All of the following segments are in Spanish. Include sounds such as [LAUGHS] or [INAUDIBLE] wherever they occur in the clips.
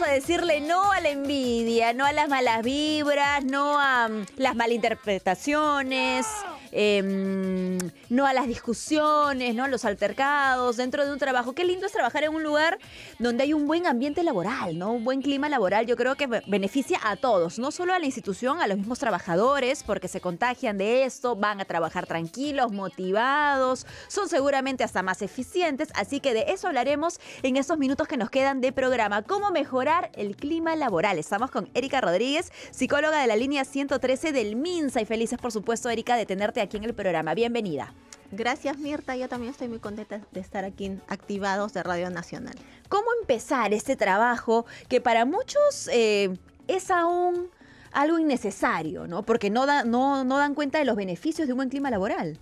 a decirle no a la envidia, no a las malas vibras, no a mm, las malinterpretaciones. Em, no a las discusiones, no a los altercados dentro de un trabajo. Qué lindo es trabajar en un lugar donde hay un buen ambiente laboral, ¿no? Un buen clima laboral. Yo creo que beneficia a todos, no solo a la institución, a los mismos trabajadores, porque se contagian de esto, van a trabajar tranquilos, motivados, son seguramente hasta más eficientes. Así que de eso hablaremos en estos minutos que nos quedan de programa. ¿Cómo mejor el clima laboral. Estamos con Erika Rodríguez, psicóloga de la línea 113 del MINSA y felices, por supuesto, Erika, de tenerte aquí en el programa. Bienvenida. Gracias Mirta, yo también estoy muy contenta de estar aquí en Activados de Radio Nacional. ¿Cómo empezar este trabajo que para muchos eh, es aún algo innecesario, ¿no? Porque no, no, no dan cuenta de los beneficios de un buen clima laboral.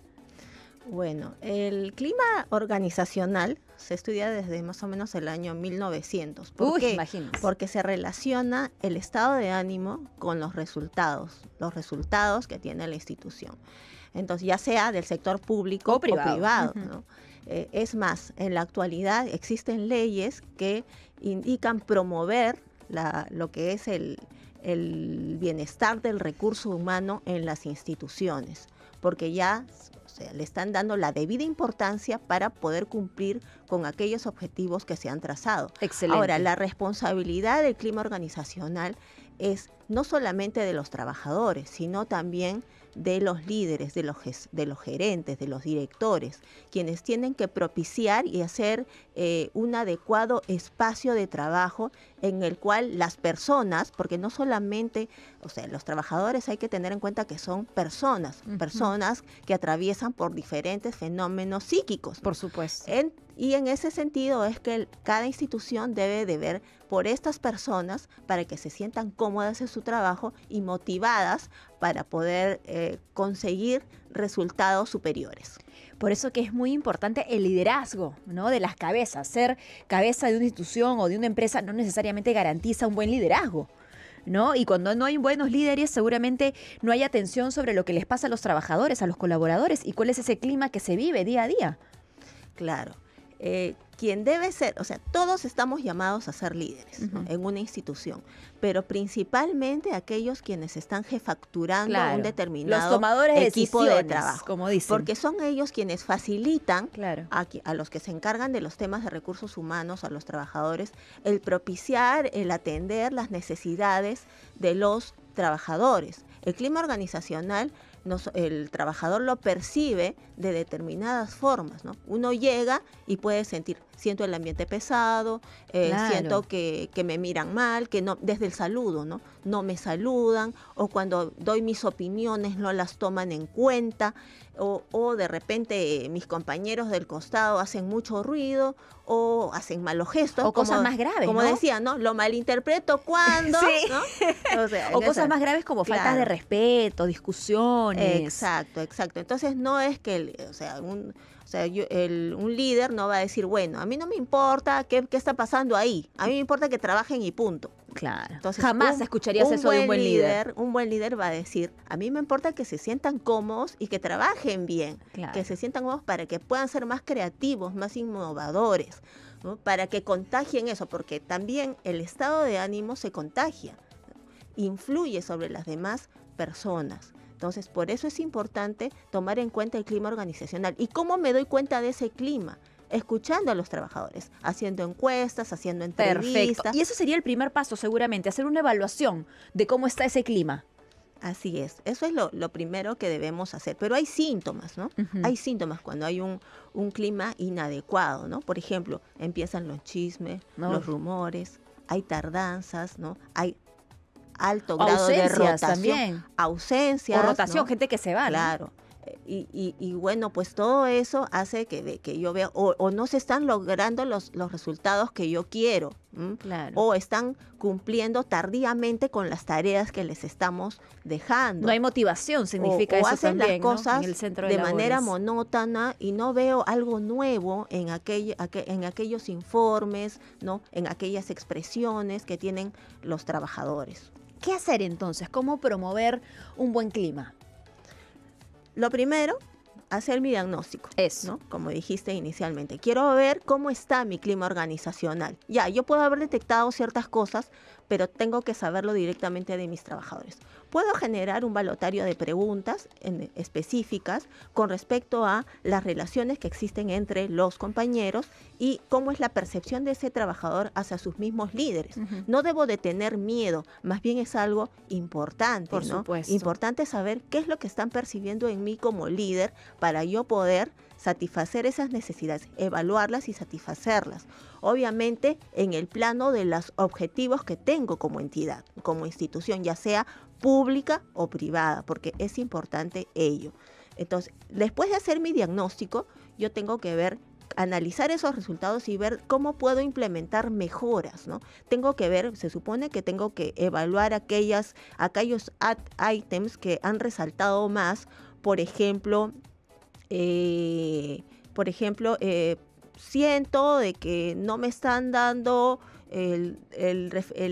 Bueno, el clima organizacional se estudia desde más o menos el año 1900. ¿Por qué? Porque se relaciona el estado de ánimo con los resultados, los resultados que tiene la institución. Entonces, ya sea del sector público o privado. Eh, es más, en la actualidad existen leyes que indican promover lo que es el, el bienestar del recurso humano en las instituciones, porque ya le están dando la debida importancia para poder cumplir con aquellos objetivos que se han trazado. Ahora, la responsabilidad del clima organizacional es no solamente de los trabajadores, sino también de los líderes, de los, de los gerentes, de los directores, quienes tienen que propiciar y hacer eh, un adecuado espacio de trabajo en el cual las personas, porque no solamente, o sea, los trabajadores hay que tener en cuenta que son personas, personas que atraviesan por diferentes fenómenos psíquicos. Por supuesto. Y en ese sentido es que cada institución debe de ver por estas personas para que se sientan cómodas en su trabajo y motivadas para poder eh, conseguir resultados superiores. Por eso que es muy importante el liderazgo ¿no? de las cabezas. Ser cabeza de una institución o de una empresa no necesariamente garantiza un buen liderazgo. ¿No? Y cuando no hay buenos líderes, seguramente no hay atención sobre lo que les pasa a los trabajadores, a los colaboradores y cuál es ese clima que se vive día a día. Claro. Eh, quien debe ser, o sea, todos estamos llamados a ser líderes en una institución, pero principalmente aquellos quienes están jefacturando un determinado equipo de, trabajo, como dicen. porque son ellos quienes facilitan a, los que se encargan de los temas de recursos humanos, a los trabajadores, el propiciar, el atender las necesidades de los trabajadores. El clima organizacional el trabajador lo percibe de determinadas formas, Uno llega y puede sentir, siento el ambiente pesado, eh, siento que, me miran mal, que no, desde el saludo, ¿no? No me saludan, o cuando doy mis opiniones no las toman en cuenta, o, de repente eh, mis compañeros del costado hacen mucho ruido, o hacen malos gestos. O cosas más graves. Como decía, ¿no? Lo malinterpreto cuando. [LAUGHS] [LAUGHS] O, cosas más graves como faltas de respeto, discusión Exacto, exacto. Entonces no es que, o sea, un, líder no va a decir, bueno, a mí no me importa qué, está pasando ahí, a mí me importa que trabajen y punto. Claro. Jamás escucharías eso de un buen líder, Un buen líder va a decir, a mí me importa que se sientan cómodos y que trabajen bien, que se sientan cómodos para que puedan ser más creativos, más innovadores, para que contagien eso, porque también el estado de ánimo se contagia influye sobre las demás personas. Entonces, por eso es importante tomar en cuenta el clima organizacional. ¿Y cómo me doy cuenta de ese clima? escuchando a los trabajadores, haciendo encuestas, haciendo entrevistas. Y eso sería el primer paso, seguramente, hacer una evaluación de cómo está ese clima. Así es, eso es lo, primero que debemos hacer. Pero hay síntomas, ¿no? Hay síntomas cuando hay un, clima inadecuado, ¿no? Por ejemplo, empiezan los chismes, los rumores, hay tardanzas, ¿no? Hay alto grado de rotación. ausencia, O rotación, gente que se va. Claro. Eh, y, bueno, pues todo eso hace que, que yo vea, o, no se están logrando los, los resultados que yo quiero, o están cumpliendo tardíamente con las tareas que les estamos dejando. No hay motivación, significa o, eso. O hacen las cosas de, manera monótona y no veo algo nuevo en, aquel en aquellos informes, ¿no? en aquellas expresiones que tienen los trabajadores. ¿Qué hacer entonces? ¿Cómo promover un buen clima? Lo primero hacer mi diagnóstico. Eso. Como dijiste inicialmente. Quiero ver cómo está mi clima organizacional. Ya, yo puedo haber detectado ciertas cosas, pero tengo que saberlo directamente de mis trabajadores. Puedo generar un balotario de preguntas específicas con respecto a las relaciones que existen entre los compañeros y cómo es la percepción de ese trabajador hacia sus mismos líderes. No debo de tener miedo, más bien es algo importante. ¿no? Importante saber qué es lo que están percibiendo en mí como líder para yo poder satisfacer esas necesidades, evaluarlas y satisfacerlas. Obviamente en el plano de los objetivos que tengo como entidad, como institución, ya sea pública o privada, porque es importante ello. Entonces, después de hacer mi diagnóstico, yo tengo que ver analizar esos resultados y ver cómo puedo implementar mejoras, ¿no? Tengo que ver, se supone que tengo que evaluar aquellas, aquellos items que han resaltado más, por ejemplo, eh, por ejemplo, eh, siento de que no me están dando el,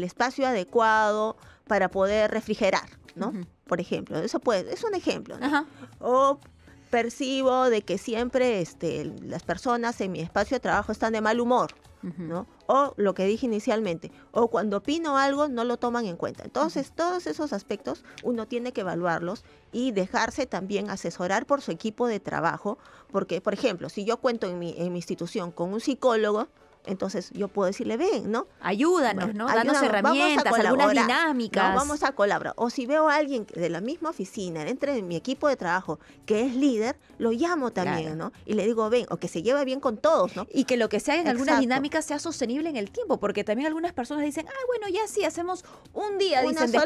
espacio adecuado para poder refrigerar, ¿no? Por ejemplo, eso puede, es un ejemplo. ¿no? O percibo de que siempre este, las personas en mi espacio de trabajo están de mal humor, ¿no? O lo que dije inicialmente, o cuando opino algo no lo toman en cuenta. Entonces, todos esos aspectos uno tiene que evaluarlos y dejarse también asesorar por su equipo de trabajo, porque, por ejemplo, si yo cuento en mi, en mi institución con un psicólogo, entonces yo puedo decirle, ven, ¿no? Ayúdanos, ¿no? Danos herramientas, algunas dinámicas. Vamos a colaborar. O si veo a alguien de la misma oficina, entre mi equipo de trabajo, que es líder, lo llamo también, ¿no? Y le digo, ven, o que se lleve bien con todos, ¿no? Y que lo que sea en algunas dinámicas sea sostenible en el tiempo, porque también algunas personas dicen, ah, bueno, ya sí, hacemos un día, una dicen,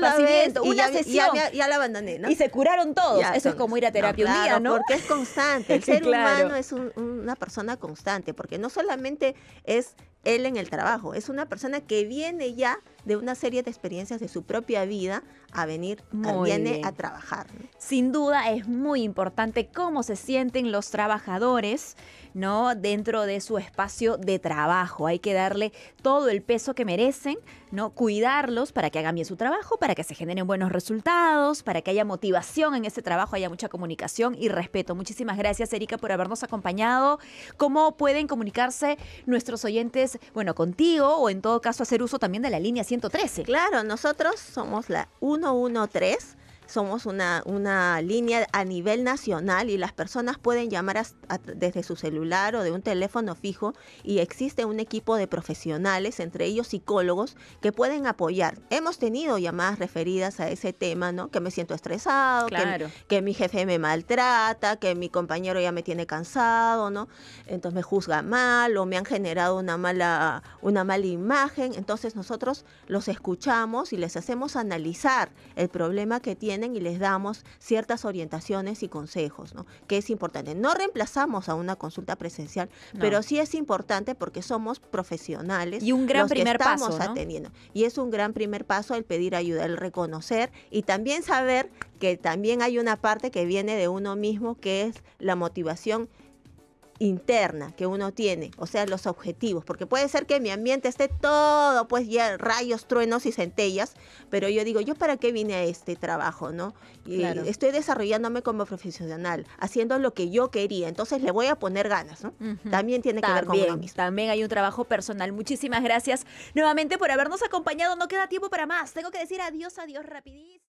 una sesión. Ya, la abandoné, ¿no? Y se curaron todos. Eso es como ir a terapia un día, ¿no? Porque es constante. El [LAUGHS] ser humano es una persona constante, porque no solamente es él en el trabajo. Es una persona que viene ya de una serie de experiencias de su propia vida a venir, a, a trabajar. Sin duda es muy importante cómo se sienten los trabajadores, ¿no? Dentro de su espacio de trabajo. Hay que darle todo el peso que merecen, ¿no? Cuidarlos para que hagan bien su trabajo, para que se generen buenos resultados, para que haya motivación en ese trabajo, haya mucha comunicación y respeto. Muchísimas gracias, Erika, por habernos acompañado. ¿Cómo pueden comunicarse nuestros oyentes, bueno, contigo o en todo caso hacer uso también de la línea 113. Claro, nosotros somos la 113 somos una, una línea a nivel nacional y las personas pueden llamar desde su celular o de un teléfono fijo y existe un equipo de profesionales, entre ellos psicólogos, que pueden apoyar. Hemos tenido llamadas referidas a ese tema, ¿no? Que me siento estresado, que, mi jefe me maltrata, que mi compañero ya me tiene cansado, ¿no? Entonces me juzga mal o me han generado una mala, una mala imagen. Entonces nosotros los escuchamos y les hacemos analizar el problema que tiene y les damos ciertas orientaciones y consejos, ¿no? Que es importante. No reemplazamos a una consulta presencial, pero sí es importante porque somos profesionales. Y un gran primer estamos paso, atendiendo. Y es un gran primer paso el pedir ayuda, el reconocer y también saber que también hay una parte que viene de uno mismo, que es la motivación interna que uno tiene, o sea, los objetivos, porque puede ser que mi ambiente esté todo, pues ya rayos, truenos y centellas, pero yo digo, ¿yo para qué vine a este trabajo, no? Y Estoy desarrollándome como profesional, haciendo lo que yo quería, entonces le voy a poner ganas, ¿no? También tiene que ver con lo mismo. También hay un trabajo personal. Muchísimas gracias nuevamente por habernos acompañado. No queda tiempo para más. Tengo que decir adiós, adiós rapidísimo.